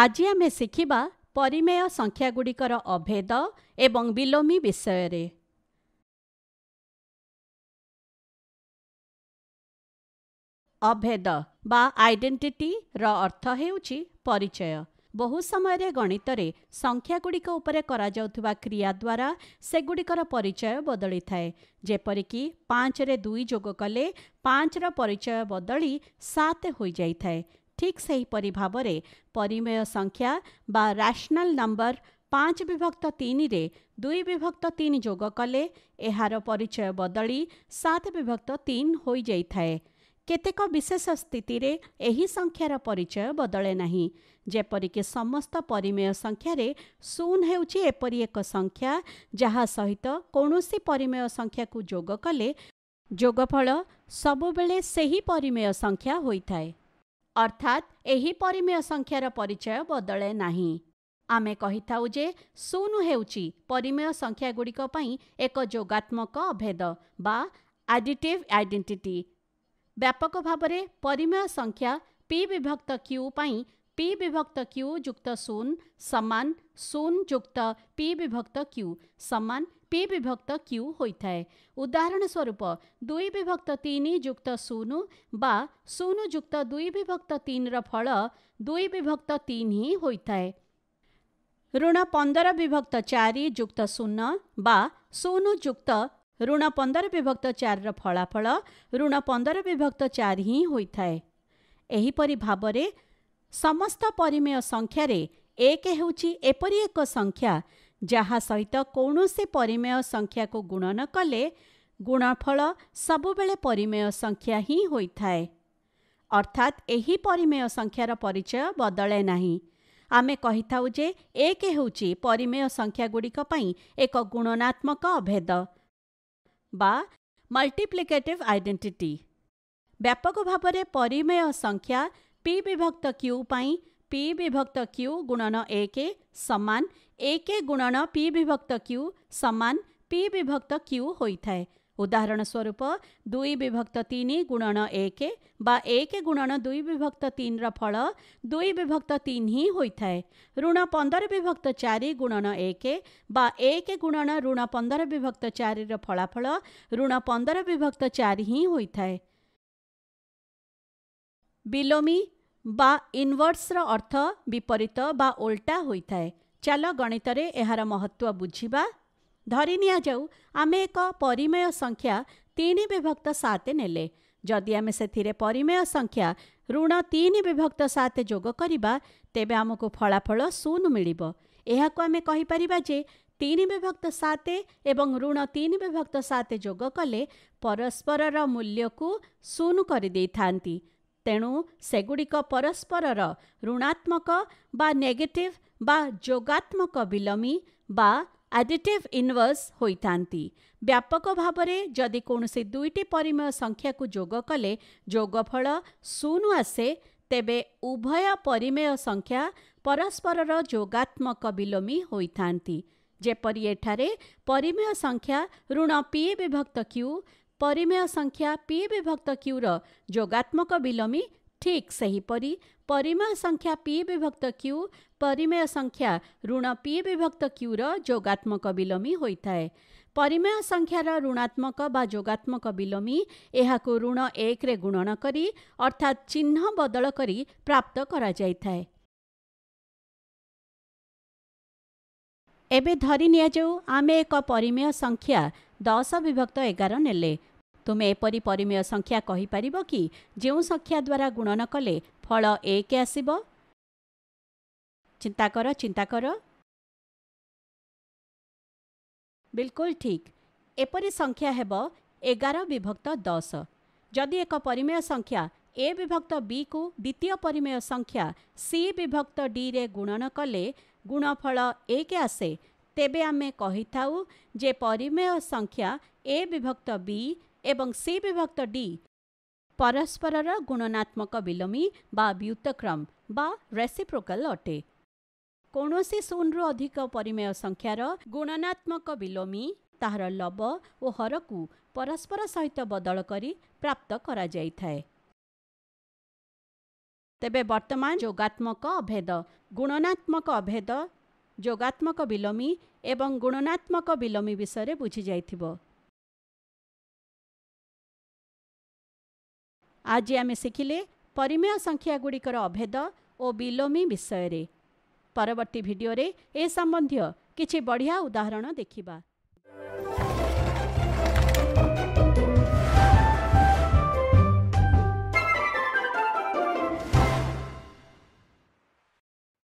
ଆଜି ଆମେ ଶିଖିବା ପରିମେୟ ସଂଖ୍ୟା ଗୁଡ଼ିକର ଅଭେଦ ଏବଂ ବିଲୋମି ବିଷୟରେ ଅଭେଦ ବା ଆଇଡେଣ୍ଟିଟିର ଅର୍ଥ ହେଉଛି ପରିଚୟ ବହୁ ସମୟରେ ଗଣିତରେ ସଂଖ୍ୟା ଗୁଡ଼ିକ ଉପରେ କରାଯାଉଥିବା କ୍ରିୟା ଦ୍ୱାରା ସେଗୁଡ଼ିକର ପରିଚୟ ବଦଳିଥାଏ ଯେପରିକି ପାଞ୍ଚରେ ଦୁଇ ଯୋଗ କଲେ ପାଞ୍ଚର ପରିଚୟ ବଦଳି ସାତ ହୋଇଯାଇଥାଏ ଠିକ୍ ସେହିପରି ଭାବରେ ପରିମେୟ ସଂଖ୍ୟା ବା ରାସନାଲ୍ ନମ୍ବର ପାଞ୍ଚ ବିଭକ୍ତ ତିନିରେ ଦୁଇ ବିଭକ୍ତ ତିନି ଯୋଗ କଲେ ଏହାର ପରିଚୟ ବଦଳି ସାତ ବିଭକ୍ତ ତିନି ହୋଇଯାଇଥାଏ କେତେକ ବିଶେଷ ସ୍ଥିତିରେ ଏହି ସଂଖ୍ୟାର ପରିଚୟ ବଦଳେ ନାହିଁ ଯେପରିକି ସମସ୍ତ ପରିମେୟ ସଂଖ୍ୟାରେ ଶୂନ ହେଉଛି ଏପରି ଏକ ସଂଖ୍ୟା ଯାହା ସହିତ କୌଣସି ପରିମେୟ ସଂଖ୍ୟାକୁ ଯୋଗ କଲେ ଯୋଗଫଳ ସବୁବେଳେ ସେହି ପରିମେୟ ସଂଖ୍ୟା ହୋଇଥାଏ ଅର୍ଥାତ୍ ଏହି ପରିମେୟ ସଂଖ୍ୟାର ପରିଚୟ ବଦଳେ ନାହିଁ ଆମେ କହିଥାଉ ଯେ ଶୂନ ହେଉଛି ପରିମେୟ ସଂଖ୍ୟାଗୁଡ଼ିକ ପାଇଁ ଏକ ଯୋଗାତ୍ମକ ଅଭେଦ ବା ଆଡିଟିଭ୍ ଆଇଡେଣ୍ଟିଟି ବ୍ୟାପକ ଭାବରେ ପରିମେୟ ସଂଖ୍ୟା ପି ବିଭକ୍ତ କ୍ୟୁ ପାଇଁ पी विभक्त क्यू युक्त शून सामान शून युक्त पी विभक्त क्यू सामान पी विभक्त क्यू होता है उदाहरण स्वरूप दुई विभक्त तीन युक्त शून बा शून युक्त दुई विभक्त तीन रल दुई विभक्त तीन ही होता ऋण पंदर विभक्त चार युक्त शून बा शून युक्त ऋण पंदर विभक्त चार फलाफल ऋण पंदर विभक्त चार ही होता है यहीपरी भाव समस्त परिमेय संख्या परिमेयक हुहासहित परिमेय संख्या संख्याकु गुण नकले गुणफल सबुब परिमेय संख्या अर्थात एही परिमेय संख्यार परिचय बदले नै आमे जे एक परिमेय संख्या संख्यागुडिका पई एक गुणनात्मक अभेद बा मल्टिप्लिकेटिभ आइडेन्टिटी व्यापक भाबरे परिमेय संख्या पि विभक्त क्यू पाई पि विभक्त क्यू गुणन एक सामान एक गुणन पि विभक्त क्यू सामान पि विभक्त क्यू होता है उदाहरण स्वरूप दुई विभक्त तीन गुणन एक बा एक गुणन दुई विभक्त तीन रल दुई विभक्त तीन ही होता ऋण पंदर विभक्त चार गुणन एक बा एक गुणन ऋण पंदर विभक्त चार फलाफल ऋण पंदर विभक्त चार ही होता है विलोमी ବା ଇନଭର୍ସର ଅର୍ଥ ବିପରୀତ ବା ଓଲଟା ହୋଇଥାଏ ଚାଲ ଗଣିତରେ ଏହାର ମହତ୍ତ୍ୱ ବୁଝିବା ଧରି ନିଆଯାଉ ଆମେ ଏକ ପରିମେୟ ସଂଖ୍ୟା ତିନି ବିଭକ୍ତ ସାତ ନେଲେ ଯଦି ଆମେ ସେଥିରେ ପରିମେୟ ସଂଖ୍ୟା ଋଣ ତିନି ବିଭକ୍ତ ସାତ ଯୋଗ କରିବା ତେବେ ଆମକୁ ଫଳାଫଳ ଶୂନ ମିଳିବ ଏହାକୁ ଆମେ କହିପାରିବା ଯେ ତିନି ବିଭକ୍ତ ସାତ ଏବଂ ଋଣ ତିନି ବିଭକ୍ତ ସାତ ଯୋଗ କଲେ ପରସ୍ପରର ମୂଲ୍ୟକୁ ଶୂନ କରିଦେଇଥାନ୍ତି ତେଣୁ ସେଗୁଡ଼ିକ ପରସ୍ପରର ଋଣାତ୍ମକ ବା ନେଗେଟିଭ୍ ବା ଯୋଗାତ୍ମକ ବିଲମି ବା ଆଡିଟିଭ୍ ଇନ୍ଭର୍ସ ହୋଇଥାନ୍ତି ବ୍ୟାପକ ଭାବରେ ଯଦି କୌଣସି ଦୁଇଟି ପରିମେୟ ସଂଖ୍ୟାକୁ ଯୋଗ କଲେ ଯୋଗଫଳ ଶୂନ ଆସେ ତେବେ ଉଭୟ ପରିମେୟ ସଂଖ୍ୟା ପରସ୍ପରର ଯୋଗାତ୍ମକ ବିଲମି ହୋଇଥାନ୍ତି ଯେପରି ଏଠାରେ ପରିମେୟ ସଂଖ୍ୟା ଋଣ ପି ବିଭକ୍ତ କ୍ୟୁ परिमेय संख्या पिविभक्त क्यु र जात्मक बिलोमी ठिक सहीपरि परिमेय संख्या विभक्त क्यु परिमेय संख्या ऋण पिविभक्त क्यु र जात्मक बिलोमी हुमेय संख्यार ऋणात्मक वा जात्मक विलोमी एहाको ऋण 1 रे गुणन एक्रे अर्थात चिन्ह बदल बदलक प्राप्त करा एबे धरि निया धरिया आमे एक परिमेय संख्या 10 विभक्त 11 नेले ତୁମେ ଏପରି ପରିମେୟ ସଂଖ୍ୟା କହିପାରିବ କି ଯେଉଁ ସଂଖ୍ୟା ଦ୍ୱାରା ଗୁଣନ କଲେ ଫଳ ଏକ ଆସିବ ଚିନ୍ତା କର ଚିନ୍ତା କର ବିଲକୁଲ ଠିକ୍ ଏପରି ସଂଖ୍ୟା ହେବ ଏଗାର ବିଭକ୍ତ ଦଶ ଯଦି ଏକ ପରିମେୟ ସଂଖ୍ୟା ଏ ବିଭକ୍ତ ବିକୁ ଦ୍ୱିତୀୟ ପରିମେୟ ସଂଖ୍ୟା ସି ବିଭକ୍ତ ଡିରେ ଗୁଣନ କଲେ ଗୁଣଫଳ ଏକ ଆସେ ତେବେ ଆମେ କହିଥାଉ ଯେ ପରିମେୟ ସଂଖ୍ୟା ଏ ବିଭକ୍ତ ବି ଏବଂ ସେ ବିଭକ୍ତ ଡି ପରସ୍ପରର ଗୁଣନାତ୍ମକ ବିଲମୀ ବା ବ୍ୟୁତକ୍ରମ ବା ରେସିପ୍ରୋକାଲ ଅଟେ କୌଣସି ଶୂନରୁ ଅଧିକ ପରିମେୟ ସଂଖ୍ୟାର ଗୁଣନାତ୍ମକ ବିଲମୀ ତାହାର ଲବ ଓ ହରକୁ ପରସ୍ପର ସହିତ ବଦଳ କରି ପ୍ରାପ୍ତ କରାଯାଇଥାଏ ତେବେ ବର୍ତ୍ତମାନ ଯୋଗାତ୍ମକ ଅଭେଦ ଗୁଣନାତ୍ମକ ଅଭେଦ ଯୋଗାତ୍ମକ ବିଲମୀ ଏବଂ ଗୁଣନାତ୍ମକ ବିଲମୀ ବିଷୟରେ ବୁଝିଯାଇଥିବ ଆଜି ଆମେ ଶିଖିଲେ ପରିମେୟ ସଂଖ୍ୟାଗୁଡ଼ିକର ଅଭେଦ ଓ ବିଲୋମୀ ବିଷୟରେ ପରବର୍ତ୍ତୀ ଭିଡ଼ିଓରେ ଏ ସମ୍ବନ୍ଧୀୟ କିଛି ବଢ଼ିଆ ଉଦାହରଣ ଦେଖିବା